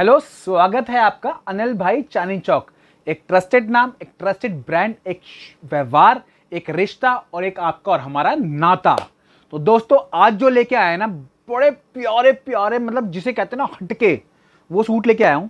hello स्वागत है आपका अनिल भाई चांदी चौक एक ट्रस्टेड नाम एक ट्रस्टेड ब्रांड एक व्यवहार एक रिश्ता और एक आपका और हमारा नाता तो दोस्तों आज जो लेके आया ना बड़े प्यारे प्यारे मतलब जिसे कहते हैं ना हटके वो सूट लेके आया हूँ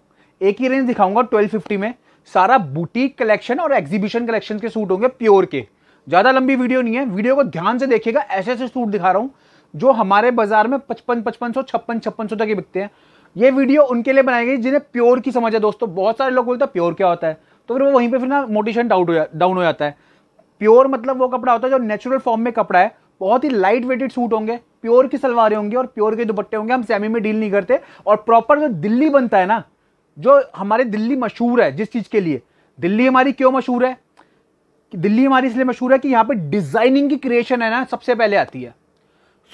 एक ही रेंज दिखाऊंगा 1250 में सारा बुटीक कलेक्शन और एग्जीबिशन कलेक्शन के सूट होंगे प्योर के ज़्यादा लंबी वीडियो नहीं है वीडियो को ध्यान से देखिएगा ऐसे ऐसे सूट दिखा रहा हूँ जो हमारे बाजार में पचपन पचपन सौ छप्पन छप्पन सौ तक के बिकते हैं ये वीडियो उनके लिए बनाई गई जिन्हें प्योर की समझ है दोस्तों बहुत सारे लोग बोलते हैं प्योर क्या होता है तो फिर वो वहीं पर फिर ना मोटिवेशन डाउट हो डाउन हो जाता है प्योर मतलब वो कपड़ा होता है जो नेचुरल फॉर्म में कपड़ा है बहुत ही लाइट वेटेड सूट होंगे प्योर की सलवारें होंगी और प्योर के दुपट्टे होंगे हम सेमी में डील नहीं करते और प्रॉपर जो दिल्ली बनता है ना जो हमारे दिल्ली मशहूर है जिस चीज़ के लिए दिल्ली हमारी क्यों मशहूर है कि दिल्ली हमारी इसलिए मशहूर है कि यहाँ पे डिज़ाइनिंग की क्रिएशन है ना सबसे पहले आती है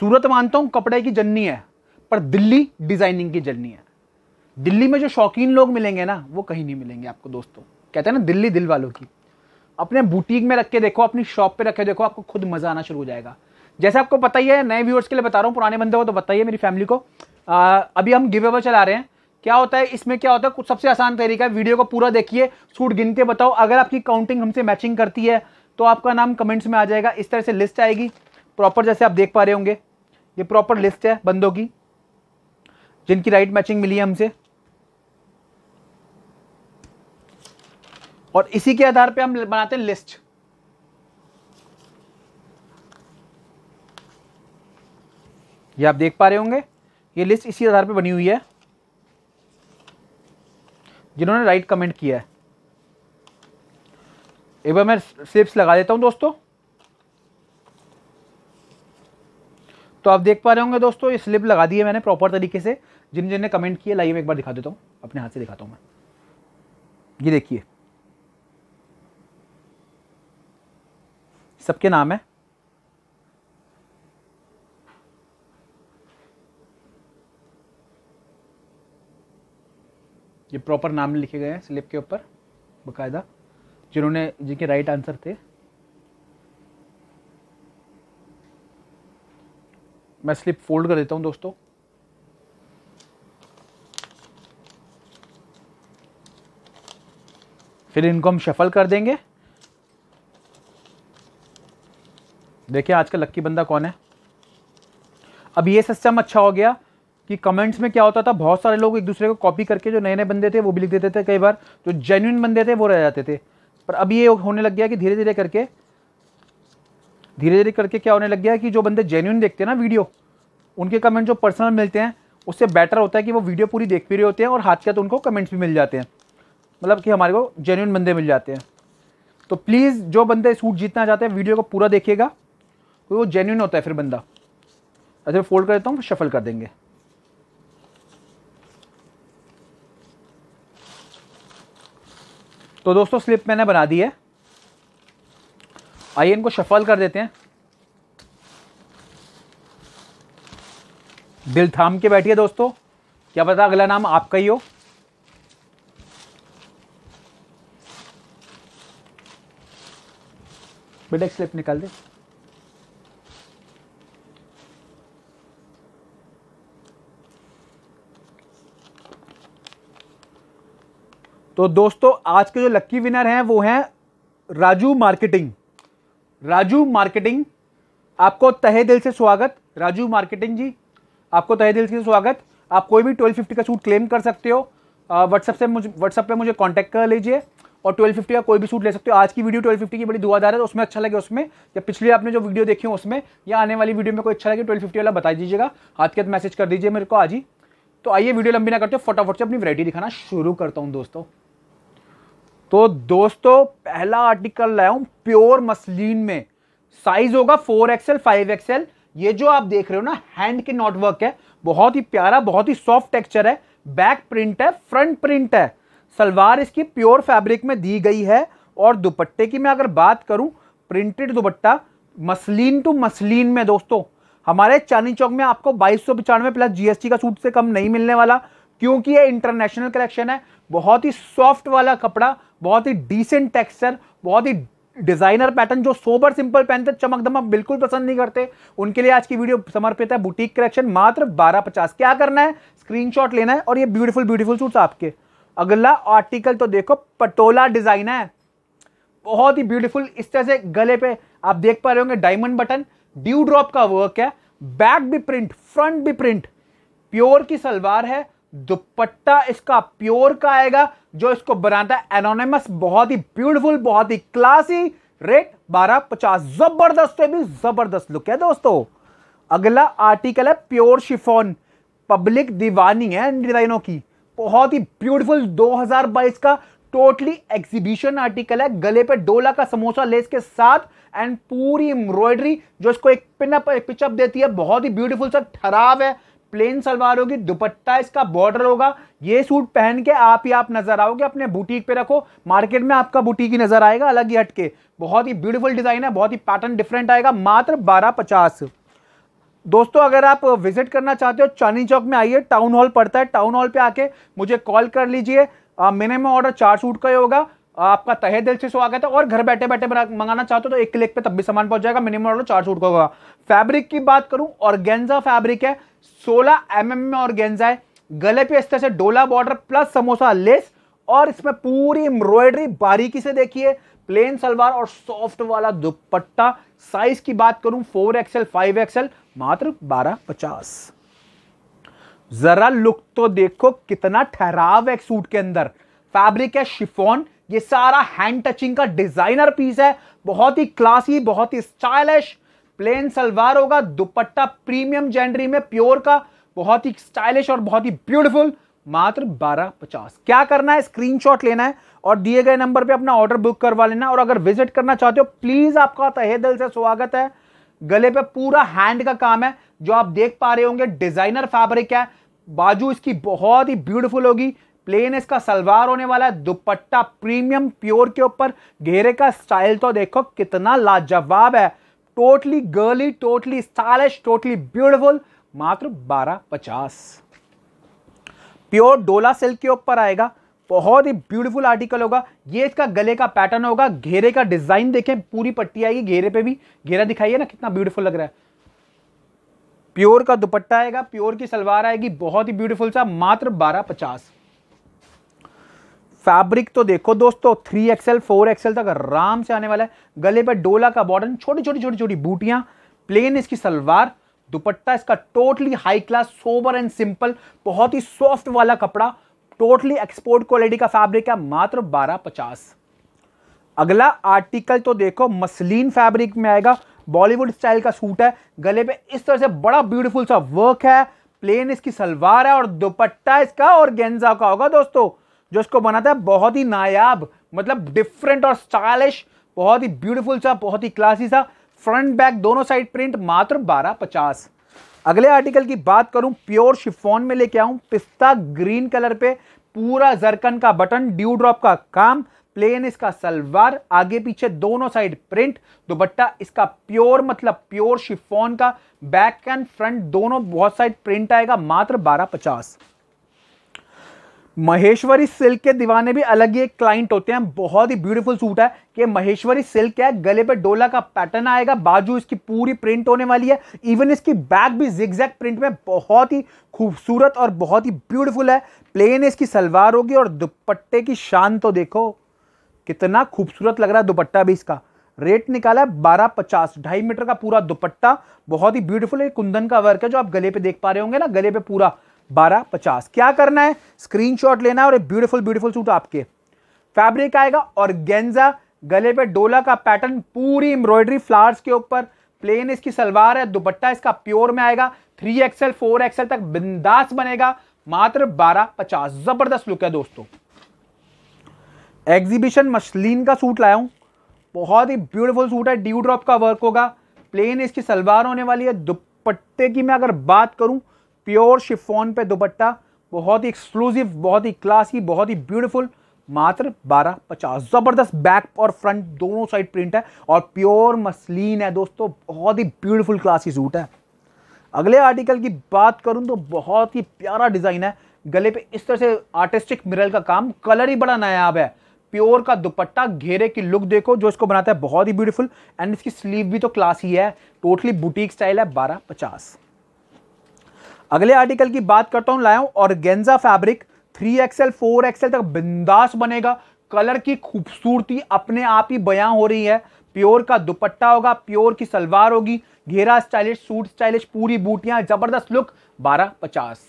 सूरत मानता हूँ कपड़े की जन्नी है पर दिल्ली डिजाइनिंग की जर्नी है दिल्ली में जो शौकीन लोग मिलेंगे ना वो कहीं नहीं मिलेंगे आपको दोस्तों कहते हैं ना दिल्ली दिल वालों की अपने बुटीक में रख के देखो अपनी शॉप पे रख के देखो आपको खुद मजा आना शुरू हो जाएगा जैसे आपको पता ही है नए व्यूअर्स के लिए बता रहा हूँ पुराने बंदे को तो बताइए मेरी फैमिली को आ, अभी हम गिव अवे चला रहे हैं क्या होता है इसमें क्या होता है कुछ सबसे आसान तरीका है वीडियो को पूरा देखिए सूट गिन के बताओ अगर आपकी काउंटिंग हमसे मैचिंग करती है तो आपका नाम कमेंट्स में आ जाएगा इस तरह से लिस्ट आएगी प्रॉपर जैसे आप देख पा रहे होंगे ये प्रॉपर लिस्ट है बंदों की जिनकी राइट मैचिंग मिली है हमसे और इसी के आधार पे हम बनाते हैं लिस्ट ये आप देख पा रहे होंगे ये लिस्ट इसी आधार पे बनी हुई है जिन्होंने राइट कमेंट किया है एक बार मैं स्लिप्स लगा देता हूं दोस्तों तो आप देख पा रहे होंगे दोस्तों ये स्लिप लगा दी है मैंने प्रॉपर तरीके से जिन जिन ने कमेंट किए लाइव में एक बार दिखा देता हूँ अपने हाथ से दिखाता हूँ मैं ये देखिए सबके नाम है ये प्रॉपर नाम लिखे गए हैं स्लिप के ऊपर बकायदा जिन्होंने जिनके राइट आंसर थे मैं स्लिप फोल्ड कर देता हूँ दोस्तों फिर इनको हम शफल कर देंगे देखिए आज का लक्की बंदा कौन है अब ये सिस्टम अच्छा हो गया कि कमेंट्स में क्या होता था बहुत सारे लोग एक दूसरे को कॉपी करके जो नए नए बंदे थे वो भी लिख देते थे कई बार जो जेन्यून बंदे थे वो रह जाते थे पर अभी ये होने लग गया कि धीरे धीरे करके धीरे धीरे करके क्या होने लग गया कि जो बंदे जेन्यून देखते हैं ना वीडियो उनके कमेंट जो पर्सनल मिलते हैं उससे बेटर होता है कि वो वीडियो पूरी देख भी रहे होते हैं और हाथ के तो उनको कमेंट्स भी मिल जाते हैं मतलब कि हमारे को जेन्यून बंदे मिल जाते हैं तो प्लीज़ जो बंदे सूट जीतना चाहते हैं वीडियो को पूरा देखिएगा क्योंकि वो जेन्यून होता है फिर बंदा अच्छा फोल्ड कर देता हूँ शफल कर देंगे तो दोस्तों स्लिप मैंने बना दी है आइए इनको शफल कर देते हैं दिल थाम के बैठिए दोस्तों क्या पता अगला नाम आपका ही हो बेटा स्लिप निकाल दे तो दोस्तों आज के जो लक्की विनर हैं वो हैं राजू मार्केटिंग राजू मार्केटिंग आपको तहे दिल से स्वागत राजू मार्केटिंग जी आपको तहे दिल से स्वागत आप कोई भी 1250 का सूट क्लेम कर सकते हो व्हाट्सएप से मुझे व्हाट्सएप पे मुझे कांटेक्ट कर लीजिए और 1250 का कोई भी सूट ले सकते हो आज की वीडियो 1250 की बड़ी दुआदार है तो उसमें अच्छा लगे उसमें या पिछली आपने जो वीडियो देखी हो उसमें या आने वाली वीडियो में कोई अच्छा लगे 1250 वाला बता दीजिएगा हाथ के हाथ मैसेज कर दीजिए मेरे को आज ही तो आइए वीडियो लंबी ना करते फटाफट से अपनी वरायटी दिखाना शुरू करता हूँ दोस्तों तो दोस्तों पहला आर्टिकल लाया हूँ प्योर मसलिन में साइज होगा फोर एक्सएल फाइव एक्सएल ये जो आप देख रहे हो ना हैंड के नॉटवर्क है बहुत ही प्यारा बहुत ही सॉफ्ट टेक्सचर है बैक प्रिंट है फ्रंट प्रिंट है सलवार इसकी प्योर फैब्रिक में दी गई है और दुपट्टे की मैं अगर बात करूं printed dupatta muslin to muslin में दोस्तों हमारे चांदी चौक में आपको बाईस सौ पचानवे प्लस जीएसटी का सूट से कम नहीं मिलने वाला क्योंकि ये इंटरनेशनल कलेक्शन है बहुत ही सॉफ्ट वाला कपड़ा बहुत ही डिसेंट टेक्सचर बहुत ही डिजाइनर पैटर्न जो सोबर सिंपल पहनते चमक दमक बिल्कुल पसंद नहीं करते उनके लिए आज की वीडियो समर्पित है बुटीक कलेक्शन मात्र बारह पचास क्या करना है स्क्रीनशॉट लेना है और ये ब्यूटीफुल ब्यूटीफुल सूट्स आपके अगला आर्टिकल तो देखो पटोला डिज़ाइन है बहुत ही ब्यूटीफुल इस तरह से गले पे आप देख पा रहे होंगे डायमंड बटन ड्यू ड्रॉप का वर्क है बैक भी प्रिंट फ्रंट भी प्रिंट प्योर की सलवार है दुपट्टा इसका प्योर का आएगा जो इसको बनाता है एनोनिमस बहुत ही ब्यूटीफुल बहुत ही क्लासी रेट बारह पचास जबरदस्त है भी जबरदस्त लुक है दोस्तों अगला आर्टिकल है प्योर शिफोन पब्लिक दीवानी है डिजाइनों की बहुत ही ब्यूटीफुल 2022 का टोटली एग्जीबिशन आर्टिकल है गले पे डोला का समोसा लेस के साथ एंड पूरी एम्ब्रॉयडरी जो इसको एक पिनअप पिचअप देती है बहुत ही ब्यूटीफुल सा ठराव है प्लेन सलवार होगी दुपट्टा इसका बॉर्डर होगा ये सूट पहन के आप ही आप नजर आओगे अपने बुटीक पे रखो मार्केट में आपका बुटीक ही नजर आएगा अलग ही हटके बहुत ही ब्यूटीफुल डिजाइन है बहुत ही पैटर्न डिफरेंट आएगा मात्र बारह पचास दोस्तों अगर आप विजिट करना चाहते हो चांदी चौक में आइए टाउन हॉल पड़ता है टाउन हॉल पे आके मुझे कॉल कर लीजिए मिनिमम ऑर्डर चार सूट का ही होगा आपका तहे दिल से स्वागत है और घर बैठे बैठे मंगाना चाहते हो तो एक क्लिक पे तब भी सामान पहुंच जाएगा मिनिमम ऑर्डर चार सूट का होगा फैब्रिक की बात करूं ऑर्गेन्जा फैब्रिक है सोलह एम एम में ऑर्गेन्जा है गले पे इस तरह से डोला बॉर्डर प्लस समोसा लेस और इसमें पूरी एम्ब्रॉयडरी बारीकी से देखिए प्लेन सलवार और सॉफ्ट वाला दुपट्टा साइज की बात करूं फोर एक्सएल फाइव एक्सएल मात्र बारह पचास जरा लुक तो देखो कितना ठहराव है सूट के अंदर फैब्रिक है शिफोन ये सारा हैंड टचिंग का डिजाइनर पीस है बहुत ही क्लासी बहुत ही स्टाइलिश प्लेन सलवार होगा दुपट्टा प्रीमियम जेंडरी में प्योर का बहुत ही स्टाइलिश और बहुत ही ब्यूटीफुल मात्र बारह पचास क्या करना है स्क्रीनशॉट लेना है और दिए गए नंबर पे अपना ऑर्डर बुक करवा लेना और अगर विजिट करना चाहते हो प्लीज़ आपका तहे दिल से स्वागत है गले पे पूरा हैंड का काम है जो आप देख पा रहे होंगे डिज़ाइनर फैब्रिक है बाजू इसकी बहुत ही ब्यूटीफुल होगी प्लेन इसका सलवार होने वाला है दुपट्टा प्रीमियम प्योर के ऊपर घेरे का स्टाइल तो देखो कितना लाजवाब है totally girly totally stylish totally beautiful मात्र बारह पचास प्योर डोला सिल्क के ऊपर आएगा बहुत ही ब्यूटीफुल आर्टिकल होगा ये इसका गले का पैटर्न होगा घेरे का डिजाइन देखें पूरी पट्टी आएगी घेरे पे भी घेरा दिखाइए ना कितना ब्यूटीफुल लग रहा है प्योर का दुपट्टा आएगा प्योर की सलवार आएगी बहुत ही ब्यूटीफुल सा मात्र बारह पचास फैब्रिक तो देखो दोस्तों थ्री एक्सएल फोर एक्सएल तक आराम से आने वाला है गले पर डोला का बॉर्डर छोटी छोटी छोटी छोटी बूटियां प्लेन इसकी सलवार दुपट्टा इसका totally high class sober and simple बहुत ही सॉफ्ट वाला कपड़ा टोटली एक्सपोर्ट क्वालिटी का फैब्रिक है मात्र बारह पचास अगला आर्टिकल तो देखो मसलिन फैब्रिक में आएगा बॉलीवुड स्टाइल का सूट है गले पे इस तरह से बड़ा ब्यूटीफुल सा वर्क है प्लेन इसकी सलवार है और दुपट्टा इसका और गेंजा का होगा दोस्तों जो इसको बनाता है बहुत ही नायाब मतलब डिफरेंट और स्टाइलिश बहुत ही ब्यूटीफुल सा बहुत ही क्लासी सा फ्रंट बैक दोनों साइड प्रिंट मात्र बारह पचास अगले आर्टिकल की बात करूं प्योर शिफोन में लेके आऊं पिस्ता ग्रीन कलर पे पूरा जरकन का बटन ड्यू ड्रॉप का काम प्लेन इसका सलवार आगे पीछे दोनों साइड प्रिंट दुपट्टा इसका प्योर मतलब प्योर शिफोन का बैक एंड फ्रंट दोनों बहुत साइड प्रिंट आएगा मात्र बारह पचास महेश्वरी सिल्क के दीवाने भी अलग ही एक क्लाइंट होते हैं बहुत ही ब्यूटीफुल सूट है कि महेश्वरी सिल्क है गले पे डोला का पैटर्न आएगा बाजू इसकी पूरी प्रिंट होने वाली है इवन इसकी बैक भी जिगजैग प्रिंट में बहुत ही खूबसूरत और बहुत ही ब्यूटीफुल है प्लेन इसकी सलवार होगी और दुपट्टे की शान तो देखो कितना खूबसूरत लग रहा है दुपट्टा भी इसका रेट निकाला है बारह पचास ढाई मीटर का पूरा दुपट्टा बहुत ही ब्यूटीफुल है कुंदन का वर्क है जो आप गले पे देख पा रहे होंगे ना गले पे पूरा बारह पचास क्या करना है स्क्रीनशॉट लेना है और ब्यूटीफुल ब्यूटीफुल सूट आपके फैब्रिक आएगा और गेंजा गले पे डोला का पैटर्न पूरी एम्ब्रॉयडरी फ्लावर्स के ऊपर प्लेन इसकी सलवार है दुपट्टा इसका प्योर में आएगा थ्री एक्सएल फोर एक्सएल तक बिंदास बनेगा मात्र बारह पचास जबरदस्त लुक है दोस्तों एग्जीबिशन मशलिन का सूट लाया हूं बहुत ही ब्यूटीफुल सूट है ड्यू ड्रॉप का वर्क होगा प्लेन इसकी सलवार होने वाली है दुपट्टे की मैं अगर बात करूं प्योर शिफोन पे दुपट्टा बहुत ही एक्सक्लूसिव बहुत ही क्लासी बहुत ही ब्यूटीफुल मात्र बारह पचास ज़बरदस्त बैक और फ्रंट दोनों साइड प्रिंट है और प्योर मसलिन है दोस्तों बहुत ही ब्यूटीफुल क्लासी सूट है अगले आर्टिकल की बात करूं तो बहुत ही प्यारा डिज़ाइन है गले पे इस तरह से आर्टिस्टिक मिरल का काम कलर ही बड़ा नायाब है प्योर का दुपट्टा घेरे की लुक देखो जो इसको बनाता है बहुत ही ब्यूटीफुल एंड इसकी स्लीव भी तो क्लासी है टोटली बुटीक स्टाइल है बारह पचास अगले आर्टिकल की बात करता हूँ लाया और गेंजा fabric three XL four XL तक बिंदास बनेगा कलर की खूबसूरती अपने आप ही बयां हो रही है प्योर का दुपट्टा होगा प्योर की सलवार होगी घेरा स्टाइलिश सूट स्टाइलिश पूरी बूटियां जबरदस्त लुक बारह पचास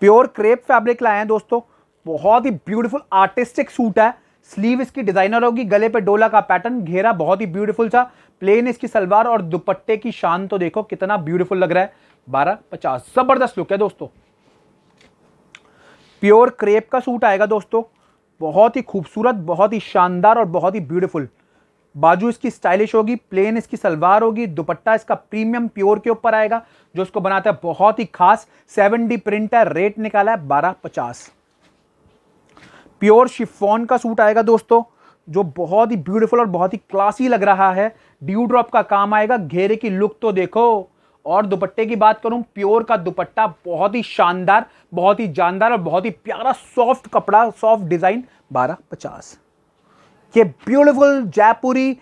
प्योर क्रेप फैब्रिक लाए हैं दोस्तों बहुत ही ब्यूटीफुल आर्टिस्टिक सूट है स्लीव इसकी डिजाइनर होगी गले पे डोला का पैटर्न घेरा बहुत ही ब्यूटीफुल सा प्लेन इसकी सलवार और दुपट्टे की शान तो देखो कितना ब्यूटीफुल लग रहा है बारह पचास ज़बरदस्त लुक है दोस्तों प्योर क्रेप का सूट आएगा दोस्तों बहुत ही खूबसूरत बहुत ही शानदार और बहुत ही ब्यूटीफुल बाजू इसकी स्टाइलिश होगी प्लेन इसकी सलवार होगी दुपट्टा इसका प्रीमियम प्योर के ऊपर आएगा जो इसको बनाता है बहुत ही खास सेवन डी प्रिंट है रेट निकाला है बारह पचास प्योर शिफॉन का सूट आएगा दोस्तों जो बहुत ही ब्यूटीफुल और बहुत ही क्लासी लग रहा है ड्यू ड्रॉप का काम आएगा घेरे की लुक तो देखो और दुपट्टे की बात करूं प्योर का दुपट्टा बहुत ही शानदार बहुत ही जानदार और बहुत ही प्यारा सॉफ्ट कपड़ा सॉफ्ट डिज़ाइन बारह पचास ये ब्यूटिफुल जयपुरी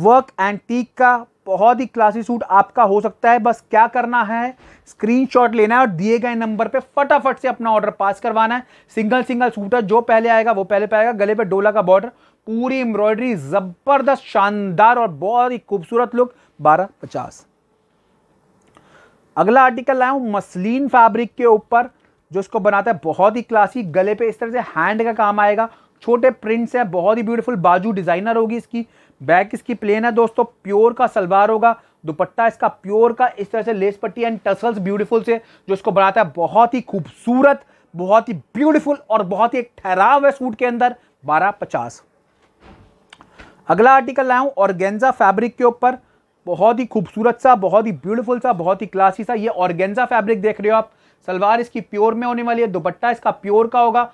वर्क एंड टीक का बहुत ही क्लासी सूट आपका हो सकता है बस क्या करना है स्क्रीनशॉट लेना है और दिए गए नंबर पे फटाफट से अपना ऑर्डर पास करवाना है सिंगल सिंगल सूट है जो पहले आएगा वो पहले पाएगा गले पे डोला का बॉर्डर पूरी एम्ब्रॉयडरी ज़बरदस्त शानदार और बहुत ही खूबसूरत लुक बारह पचास अगला आर्टिकल लाया हूँ मसलिन फैब्रिक के ऊपर जो इसको बनाता है बहुत ही क्लासिक गले पे इस तरह से हैंड का काम आएगा छोटे प्रिंट्स हैं बहुत ही ब्यूटीफुल बाजू डिज़ाइनर होगी इसकी बैक इसकी प्लेन है दोस्तों प्योर का सलवार होगा दुपट्टा इसका प्योर का इस तरह से लेस पट्टी एंड टसल्स ब्यूटीफुल से जो इसको बनाता है बहुत ही खूबसूरत बहुत ही ब्यूटीफुल और बहुत ही एक ठहराव है सूट के अंदर बारह पचास अगला आर्टिकल लाया हूँ और फैब्रिक के ऊपर बहुत ही खूबसूरत सा बहुत ही ब्यूटीफुल सा बहुत ही क्लासी सा ये ऑर्गेंजा फैब्रिक देख रहे हो आप सलवार इसकी प्योर में होने वाली है दुपट्टा इसका प्योर का होगा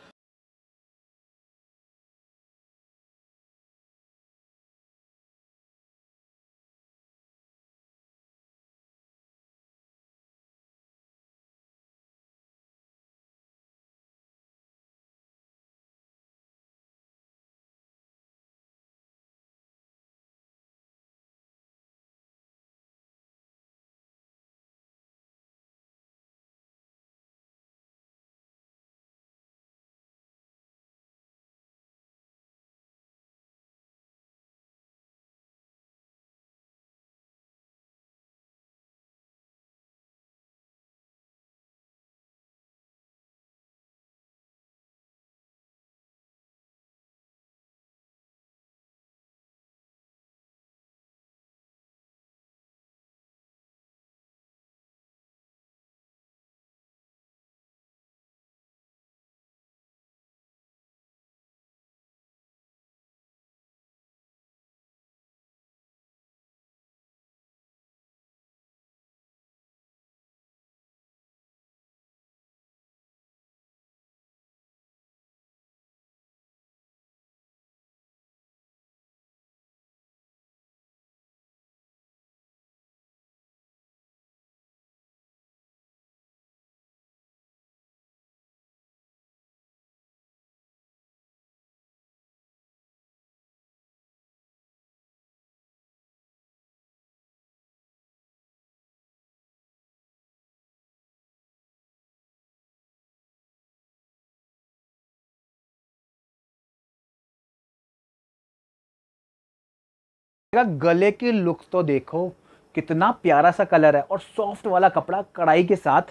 गले की लुक तो देखो कितना प्यारा सा कलर है और सॉफ्ट वाला कपड़ा कढ़ाई के साथ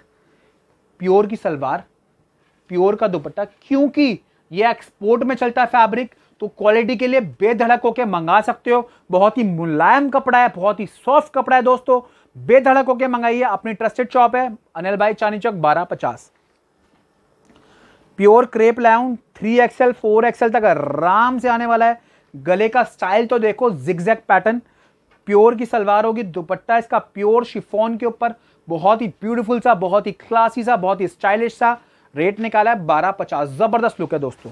प्योर की सलवार प्योर का दुपट्टा क्योंकि ये एक्सपोर्ट में चलता है फैब्रिक तो क्वालिटी के लिए बेधड़क होकर मंगा सकते हो बहुत ही मुलायम कपड़ा है बहुत ही सॉफ्ट कपड़ा है दोस्तों बेधड़क होकर मंगाइए अपनी ट्रस्टेड शॉप है अनिल भाई चांदी चौक बारह पचास pure crepe lawn three XL four XL तक आराम से आने वाला है गले का स्टाइल तो देखो जिगजैक पैटर्न प्योर की सलवार होगी दुपट्टा इसका प्योर शिफोन के ऊपर बहुत ही ब्यूटीफुल सा बहुत ही क्लासी सा बहुत ही स्टाइलिश सा रेट निकाला है बारह पचास ज़बरदस्त लुक है दोस्तों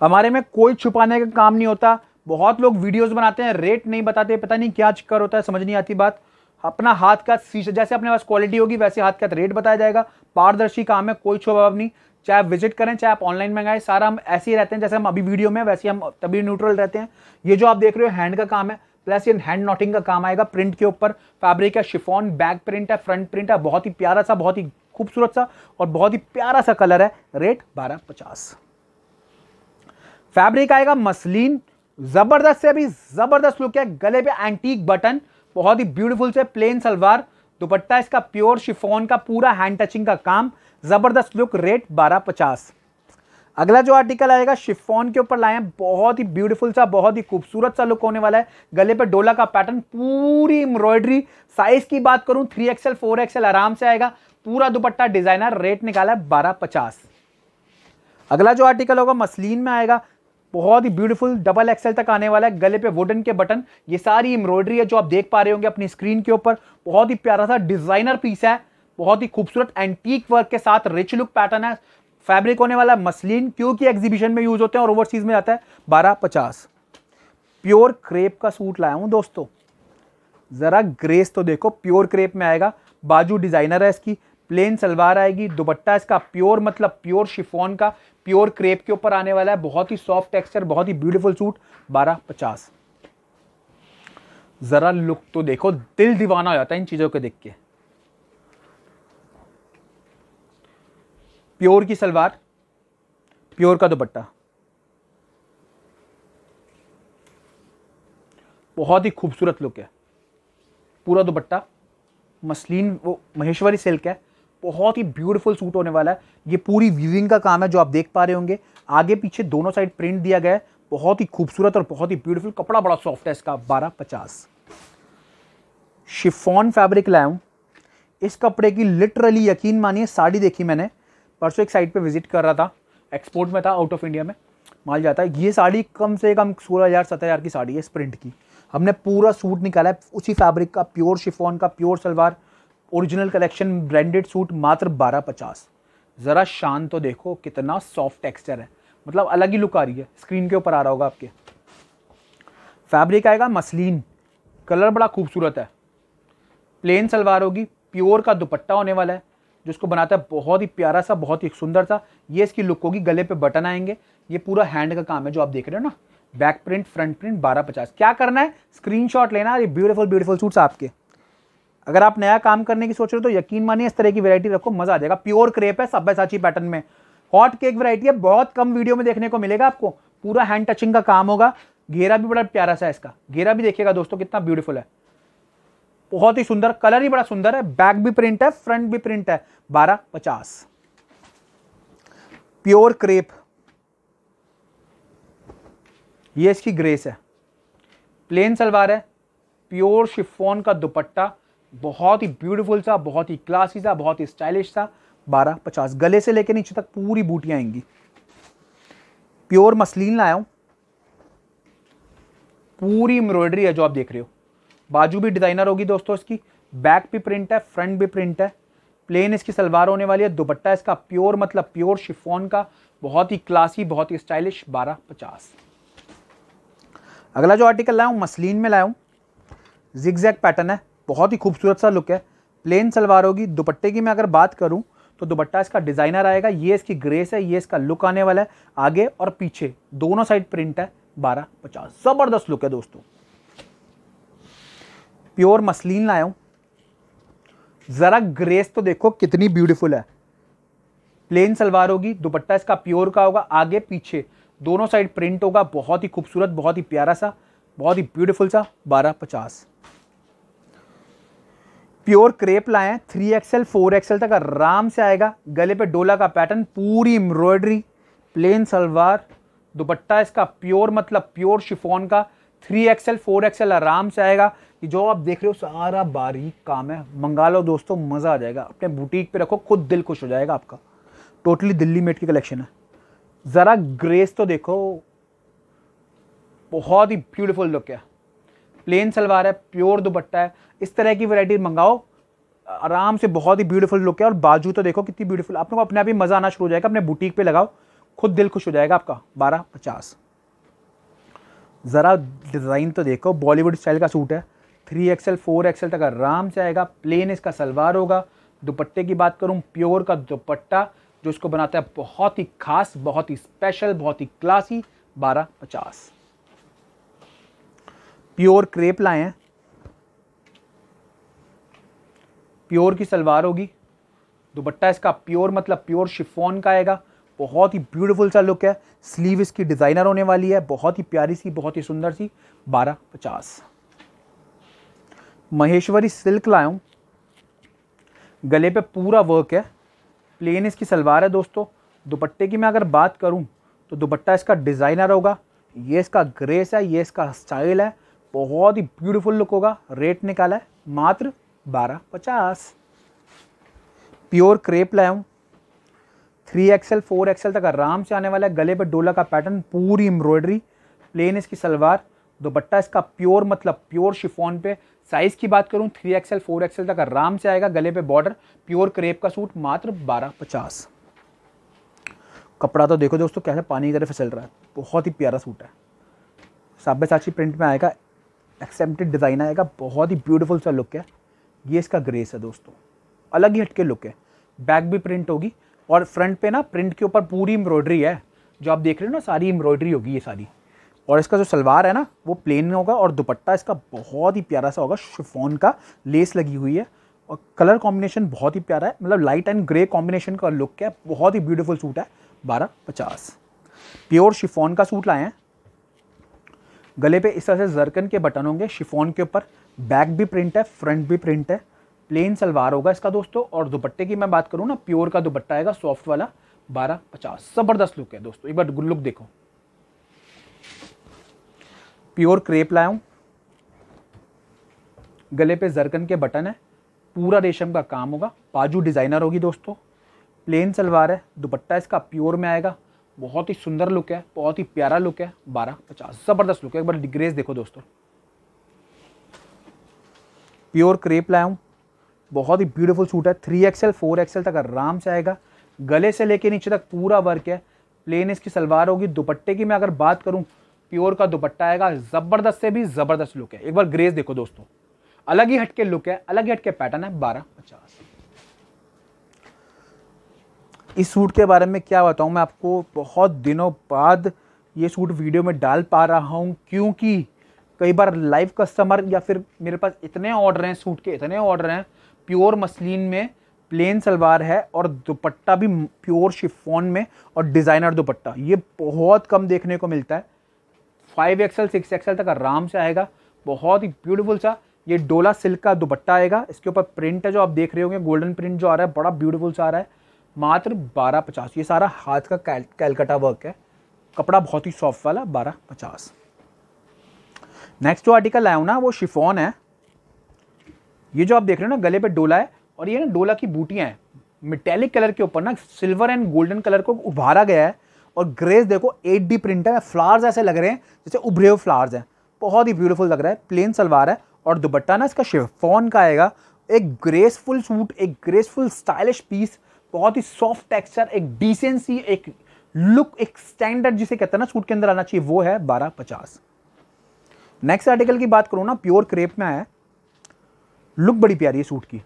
हमारे में कोई छुपाने का काम नहीं होता बहुत लोग वीडियोस बनाते हैं रेट नहीं बताते पता नहीं क्या चक्कर होता है समझ नहीं आती बात अपना हाथ का जैसे अपने पास क्वालिटी होगी वैसे हाथ का रेट तो बताया जाएगा पारदर्शी काम है कोई छुपाव नहीं चाहे आप विजिट करें चाहे आप ऑनलाइन मंगाएं सारा हम ऐसे ही रहते हैं जैसे हम अभी वीडियो में वैसे हम तभी न्यूट्रल रहते हैं ये जो आप देख रहे हो हैंड का काम है प्लस ये हैंड नॉटिंग का काम आएगा प्रिंट के ऊपर फैब्रिक है शिफॉन बैक प्रिंट है फ्रंट प्रिंट है बहुत ही प्यारा सा बहुत ही खूबसूरत सा और बहुत ही प्यारा सा कलर है रेट बारह पचास फैब्रिक आएगा मसलिन ज़बरदस्त से अभी ज़बरदस्त लुक है गले पे एंटीक बटन बहुत ही ब्यूटीफुल से प्लेन सलवार दुपट्टा इसका प्योर शिफोन का पूरा हैंड टचिंग का काम ज़बरदस्त लुक रेट बारह पचास अगला जो आर्टिकल आएगा शिफॉन के ऊपर लाए हैं बहुत ही ब्यूटीफुल सा बहुत ही खूबसूरत सा लुक होने वाला है गले पर डोला का पैटर्न पूरी एम्ब्रॉयडरी साइज की बात करूं थ्री एक्सएल फोर एक्सएल आराम से आएगा पूरा दुपट्टा डिजाइनर रेट निकाला है बारह पचास अगला जो आर्टिकल होगा मसलिन में आएगा बहुत ही ब्यूटीफुल डबल एक्सएल तक आने वाला है गले पे वुडन के बटन ये सारी एम्ब्रॉयडरी है जो आप देख पा रहे होंगे अपनी स्क्रीन के ऊपर बहुत ही प्यारा सा डिजाइनर पीस है बहुत ही खूबसूरत एंटीक वर्क के साथ रिच लुक पैटर्न है फैब्रिक होने वाला मसलिन क्योंकि एग्जीबिशन में यूज होते हैं और ओवरसीज में आता है बारह पचास प्योर क्रेप का सूट लाया हूं दोस्तों ज़रा ग्रेस तो देखो प्योर क्रेप में आएगा बाजू डिज़ाइनर है इसकी प्लेन सलवार आएगी दुपट्टा इसका प्योर मतलब प्योर शिफोन का प्योर क्रेप के ऊपर आने वाला है बहुत ही सॉफ्ट टेक्सचर बहुत ही ब्यूटीफुल सूट बारह पचास ज़रा लुक तो देखो दिल दीवाना हो जाता है इन चीज़ों को देख के प्योर की सलवार प्योर का दुपट्टा बहुत ही खूबसूरत लुक है पूरा दुपट्टा मसलिन वो महेश्वरी सिल्क है बहुत ही ब्यूटीफुल सूट होने वाला है ये पूरी व्यूविंग का काम है जो आप देख पा रहे होंगे आगे पीछे दोनों साइड प्रिंट दिया गया है बहुत ही खूबसूरत और बहुत ही ब्यूटीफुल कपड़ा बड़ा सॉफ्ट है इसका बारह पचास शिफॉन फैब्रिक लाया हूँ इस कपड़े की लिटरली यकीन मानिए साड़ी देखी मैंने परसों एक साइट पे विजिट कर रहा था एक्सपोर्ट में था आउट ऑफ इंडिया में माल जाता है ये साड़ी कम से कम सोलह हज़ार सत्रह हज़ार की साड़ी है इस प्रिंट की हमने पूरा सूट निकाला है उसी फैब्रिक का प्योर शिफॉन का pure salwar original collection branded suit मात्र बारह पचास ज़रा शान तो देखो कितना सॉफ्ट टेक्सचर है मतलब अलग ही लुक आ रही है स्क्रीन के ऊपर आ रहा होगा आपके फैब्रिक आएगा मसलिन कलर बड़ा खूबसूरत है प्लेन सलवार होगी प्योर का दुपट्टा होने वाला है जिसको बनाता है बहुत ही प्यारा सा बहुत ही सुंदर सा ये इसकी लुक होगी गले पे बटन आएंगे ये पूरा हैंड का काम है जो आप देख रहे हो ना बैक प्रिंट फ्रंट प्रिंट बारह पचास क्या करना है स्क्रीनशॉट लेना ये ब्यूटीफुल ब्यूटीफुल सूट्स आपके अगर आप नया काम करने की सोच रहे हो तो यकीन मानिए इस तरह की वैरायटी रखो मजा आ जाएगा प्योर क्रेप है सब साची पैटर्न में हॉट केक वैरायटी है बहुत कम वीडियो में देखने को मिलेगा आपको पूरा हैंड टचिंग का काम होगा घेरा भी बड़ा प्यारा सा है इसका घेरा भी देखिएगा दोस्तों कितना ब्यूटीफुल है बहुत ही सुंदर कलर ही बड़ा सुंदर है बैक भी प्रिंट है फ्रंट भी प्रिंट है बारह पचास प्योर क्रेप ये इसकी ग्रेस है प्लेन सलवार है प्योर शिफोन का दुपट्टा बहुत ही ब्यूटीफुल सा बहुत ही क्लासी सा बहुत ही स्टाइलिश सा बारह पचास गले से लेकर नीचे तक पूरी बूटियां आएंगी प्योर मसलिन लाया हूं पूरी एम्ब्रॉयडरी है जो आप देख रहे हो बाजू भी डिजाइनर होगी दोस्तों इसकी बैक भी प्रिंट है फ्रंट भी प्रिंट है प्लेन इसकी सलवार होने वाली है दुपट्टा इसका प्योर मतलब प्योर शिफोन का बहुत ही क्लासी बहुत ही स्टाइलिश बारह पचास अगला जो आर्टिकल लाया हूँ मसलिन में लाया हूँ जैग पैटर्न है बहुत ही खूबसूरत सा लुक है प्लेन सलवार होगी दुपट्टे की मैं अगर बात करूँ तो दुपट्टा इसका डिज़ाइनर आएगा ये इसकी ग्रेस है ये इसका लुक आने वाला है आगे और पीछे दोनों साइड प्रिंट है बारह पचास ज़बरदस्त लुक है दोस्तों प्योर मसलिन लाया हूँ ज़रा ग्रेस तो देखो कितनी ब्यूटीफुल है प्लेन सलवार होगी दुपट्टा इसका प्योर का होगा आगे पीछे दोनों साइड प्रिंट होगा बहुत ही खूबसूरत बहुत ही प्यारा सा बहुत ही ब्यूटीफुल सा बारह पचास प्योर क्रेप लाए हैं थ्री एक्सएल फोर एक्सएल तक आराम से आएगा गले पे डोला का पैटर्न पूरी एम्ब्रॉयडरी प्लेन सलवार दुपट्टा इसका प्योर मतलब प्योर शिफोन का थ्री एक्सएल फोर एक्सएल आराम से आएगा कि जो आप देख रहे हो सारा बारीक काम है मंगा लो दोस्तों मज़ा आ जाएगा अपने बुटीक पे रखो खुद दिल खुश हो जाएगा आपका टोटली दिल्ली मेट की कलेक्शन है ज़रा ग्रेस तो देखो बहुत ही ब्यूटीफुल लुक है प्लेन सलवार है प्योर दुपट्टा है इस तरह की वैरायटी मंगाओ आराम से बहुत ही ब्यूटीफुल लुक है और बाजू तो देखो कितनी ब्यूटीफुल आप लोग अपने आप ही मज़ा आना शुरू हो जाएगा अपने बुटीक पे लगाओ खुद दिल खुश हो जाएगा आपका बारह पचास ज़रा डिज़ाइन तो देखो बॉलीवुड स्टाइल का सूट है थ्री एक्सएल फोर एक्सएल तक आराम से आएगा प्लेन इसका सलवार होगा दुपट्टे की बात करूँ प्योर का दुपट्टा जो इसको बनाता है बहुत ही खास बहुत ही स्पेशल बहुत ही क्लासी बारह पचास प्योर क्रेप लाए हैं प्योर की सलवार होगी दुपट्टा इसका प्योर मतलब प्योर शिफोन का आएगा बहुत ही ब्यूटीफुल सा लुक है स्लीव इसकी डिज़ाइनर होने वाली है बहुत ही प्यारी सी बहुत ही सुंदर सी बारह पचास महेश्वरी सिल्क लाया हूँ गले पे पूरा वर्क है प्लेन इसकी सलवार है दोस्तों दुपट्टे की मैं अगर बात करूँ तो दुपट्टा इसका डिज़ाइनर होगा ये इसका ग्रेस है ये इसका स्टाइल है बहुत ही ब्यूटीफुल लुक होगा रेट निकाला है मात्र बारह पचास प्योर क्रेप लाया हूँ थ्री एक्सएल फोर एक्सएल तक आराम से आने वाला है गले पर डोला का पैटर्न पूरी एम्ब्रॉयडरी प्लेन इसकी सलवार दोपट्टा इसका प्योर मतलब प्योर शिफॉन पे साइज़ की बात करूँ थ्री एक्सएल फोर एक्सएल तक आराम से आएगा गले पे बॉर्डर प्योर क्रेप का सूट मात्र बारह पचास कपड़ा तो देखो दोस्तों कैसे पानी की तरफ फिसल रहा है बहुत ही प्यारा सूट है साब्यसाची प्रिंट में आएगा एक्सेप्टेड डिज़ाइन आएगा बहुत ही ब्यूटीफुल सा लुक है ये इसका ग्रेस है दोस्तों अलग ही हटके लुक है बैक भी प्रिंट होगी और फ्रंट पे ना प्रिंट के ऊपर पूरी एम्ब्रॉयडरी है जो आप देख रहे हो ना सारी एम्ब्रॉयडरी होगी ये सारी और इसका जो सलवार है ना वो प्लेन में होगा और दुपट्टा इसका बहुत ही प्यारा सा होगा शिफोन का लेस लगी हुई है और कलर कॉम्बिनेशन बहुत ही प्यारा है मतलब लाइट एंड ग्रे कॉम्बिनेशन का लुक है बहुत ही ब्यूटीफुल सूट है बारह पचास प्योर शिफोन का सूट लाए हैं गले पे इस तरह से जरकन के बटन होंगे शिफोन के ऊपर बैक भी प्रिंट है फ्रंट भी प्रिंट है प्लेन सलवार होगा इसका दोस्तों और दुपट्टे की मैं बात करूँ ना प्योर का दुपट्टा आएगा सॉफ्ट वाला बारह पचास ज़बरदस्त लुक है दोस्तों एक बार लुक देखो प्योर क्रेप लाया हूँ गले पे जरकन के बटन है पूरा रेशम का काम होगा बाजू डिज़ाइनर होगी दोस्तों प्लेन सलवार है दुपट्टा इसका प्योर में आएगा बहुत ही सुंदर लुक है बहुत ही प्यारा लुक है बारह पचास ज़बरदस्त लुक है एक बार डिग्रेस देखो दोस्तों प्योर क्रेप लाया हूँ बहुत ही ब्यूटीफुल सूट है थ्री एक्सएल फोर एक्सएल तक आराम से आएगा गले से लेके नीचे तक पूरा वर्क है प्लेन इसकी सलवार होगी दुपट्टे की मैं अगर बात करूँ प्योर का दुपट्टा आएगा ज़बरदस्त से भी ज़बरदस्त लुक है एक बार ग्रेस देखो दोस्तों अलग ही हटके लुक है अलग ही हटके पैटर्न है बारह पचास इस सूट के बारे में क्या बताऊं मैं आपको बहुत दिनों बाद ये सूट वीडियो में डाल पा रहा हूं क्योंकि कई बार लाइव कस्टमर या फिर मेरे पास इतने ऑर्डर हैं सूट के इतने ऑर्डर हैं प्योर मसलिन में प्लेन सलवार है और दुपट्टा भी प्योर शिफॉन में और डिज़ाइनर दुपट्टा ये बहुत कम देखने को मिलता है फाइव एक्सल सिक्स एक्सल तक आराम से आएगा बहुत ही ब्यूटीफुल सा ये डोला सिल्क का दुपट्टा आएगा इसके ऊपर प्रिंट है जो आप देख रहे होंगे गोल्डन प्रिंट जो आ रहा है बड़ा ब्यूटीफुल सा आ रहा है मात्र बारह पचास ये सारा हाथ का कैलकटा वर्क है कपड़ा बहुत ही सॉफ्ट वाला बारह पचास नेक्स्ट जो आर्टिकल आया हूँ ना वो शिफॉन है ये जो आप देख रहे हो ना गले पे डोला है और ये ना डोला की बूटियाँ हैं मिटेलिक कलर के ऊपर ना सिल्वर एंड गोल्डन कलर को उभारा गया है और ग्रेस देखो एट डी प्रिंट है फ्लावर्स ऐसे लग रहे हैं जैसे उभरे हुए फ्लावर्स हैं बहुत ही ब्यूटीफुल लग रहा है प्लेन सलवार है और दुपट्टा ना इसका शिफॉन का आएगा एक ग्रेसफुल सूट एक ग्रेसफुल स्टाइलिश पीस बहुत ही सॉफ्ट टेक्सचर एक डिसेंसी एक लुक एक स्टैंडर्ड जिसे कहते हैं ना सूट के अंदर आना चाहिए वो है बारह पचास नेक्स्ट आर्टिकल की बात करूँ ना प्योर क्रेप में आया लुक बड़ी प्यारी है सूट की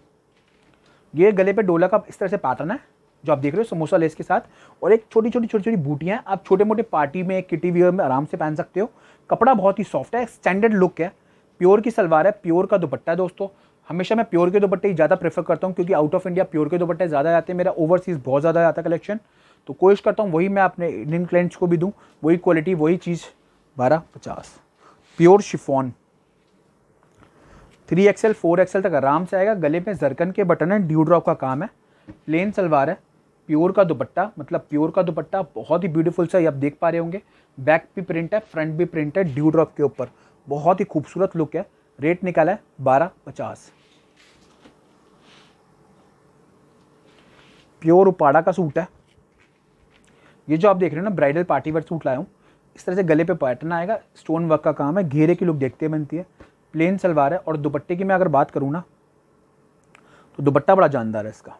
ये गले पे डोला का इस तरह से पैटर्न है जो आप देख रहे हो समोसा लेस के साथ और एक छोटी छोटी छोटी छोटी बूटियाँ आप छोटे मोटे पार्टी में किटी वियर में आराम से पहन सकते हो कपड़ा बहुत ही सॉफ्ट है स्टैंडर्ड लुक है प्योर की सलवार है प्योर का दुपट्टा है दोस्तों हमेशा मैं प्योर के दुपट्टे ही ज़्यादा प्रेफर करता हूँ क्योंकि आउट ऑफ इंडिया प्योर के दुपट्टे ज़्यादा जाते हैं मेरा ओवरसीज़ बहुत ज़्यादा जाता है कलेक्शन तो कोशिश करता हूँ वही मैं अपने इंडियन क्लाइंट्स को भी दूँ वही क्वालिटी वही चीज़ बारह पचास pure chiffon three XL four XL तक आराम से आएगा गले में जरकन के बटन है ड्यू ड्रॉप का काम है प्लेन सलवार है प्योर का दुपट्टा मतलब प्योर का दुपट्टा बहुत ही ब्यूटीफुल सा आप देख पा रहे होंगे बैक भी प्रिंट है फ्रंट भी प्रिंट है ड्यू ड्रॉप के ऊपर बहुत ही खूबसूरत लुक है रेट निकाला है बारह पचास प्योर उपाड़ा का सूट है ये जो आप देख रहे हो ना ब्राइडल पार्टी वेयर सूट लाया हूँ इस तरह से गले पे पैटर्न आएगा स्टोन वर्क का काम है घेरे की लुक देखते बनती है प्लेन सलवार है और दुपट्टे की मैं अगर बात करूँ ना तो दुपट्टा बड़ा जानदार है इसका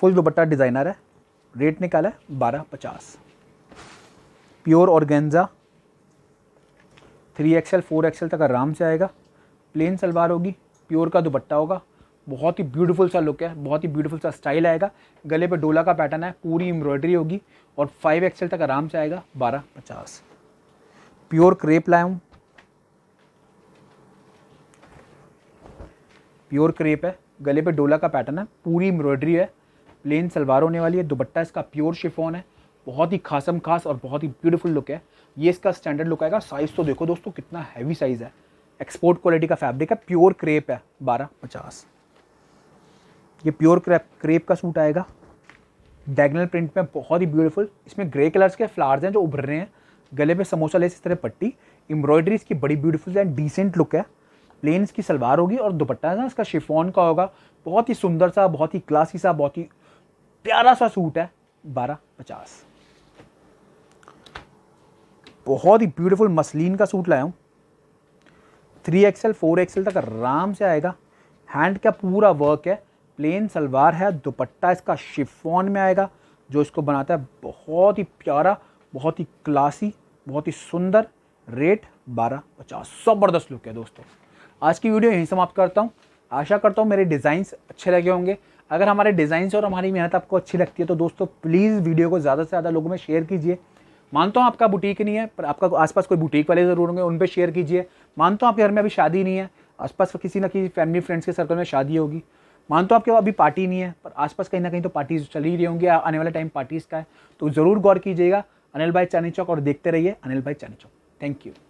फुल दुपट्टा डिज़ाइनर है रेट निकाला है बारह पचास प्योर गेंजा थ्री एक्सएल फोर एक्सएल तक आराम से आएगा प्लेन सलवार होगी प्योर का दुपट्टा होगा बहुत ही ब्यूटीफुल सा लुक है बहुत ही ब्यूटीफुल सा स्टाइल आएगा गले पे डोला का पैटर्न है पूरी एम्ब्रॉयडरी होगी और फाइव एक्सएल तक आराम से आएगा बारह पचास प्योर क्रेप लाया हूँ प्योर क्रेप है गले पे डोला का पैटर्न है पूरी एम्ब्रॉयडरी है प्लेन सलवार होने वाली है दुपट्टा इसका प्योर शिफोन है बहुत ही खासम खास और बहुत ही ब्यूटीफुल लुक है ये इसका स्टैंडर्ड लुक आएगा साइज़ तो देखो दोस्तों कितना हैवी साइज़ है एक्सपोर्ट क्वालिटी का फैब्रिक है प्योर क्रेप है बारह पचास ये प्योर क्रेप क्रेप का सूट आएगा डैगनल प्रिंट में बहुत ही ब्यूटीफुल इसमें ग्रे कलर्स के फ्लावर्स हैं जो उभर रहे हैं गले पे समोसा लेस इस तरह पट्टी एम्ब्रॉयडरी इसकी बड़ी ब्यूटीफुल एंड डिसेंट लुक है प्लेन इसकी सलवार होगी और दुपट्टा ना इसका शिफॉन का होगा बहुत ही सुंदर सा बहुत ही क्लासी सा बहुत ही प्यारा सा सूट है बारह पचास बहुत ही ब्यूटीफुल मसलिन का सूट लाया हूँ थ्री एक्सएल फोर एक्सएल तक आराम से आएगा हैंड का पूरा वर्क है प्लेन सलवार है दुपट्टा इसका शिफॉन में आएगा जो इसको बनाता है बहुत ही प्यारा बहुत ही क्लासी बहुत ही सुंदर रेट बारह पचास ज़बरदस्त लुक है दोस्तों आज की वीडियो यहीं समाप्त करता हूँ आशा करता हूँ मेरे डिज़ाइंस अच्छे लगे होंगे अगर हमारे डिज़ाइन और हमारी मेहनत आपको अच्छी लगती है तो दोस्तों प्लीज़ वीडियो को ज़्यादा से ज़्यादा लोगों में शेयर कीजिए मानता हूँ आपका बुटीक नहीं है पर आपका आसपास कोई बुटीक वाले ज़रूर होंगे उन पर शेयर कीजिए मानता हूँ आपके घर में अभी शादी नहीं है आसपास किसी ना किसी फैमिली फ्रेंड्स के सर्कल में शादी होगी मानता हूँ आपके अभी पार्टी नहीं है पर आसपास कहीं ना कहीं तो पार्टीज चल ही रही होंगी आने वाला टाइम पार्टीज़ का है तो ज़रूर गौर कीजिएगा अनिल भाई चानी चौक और देखते रहिए अनिल भाई चानी चौक थैंक यू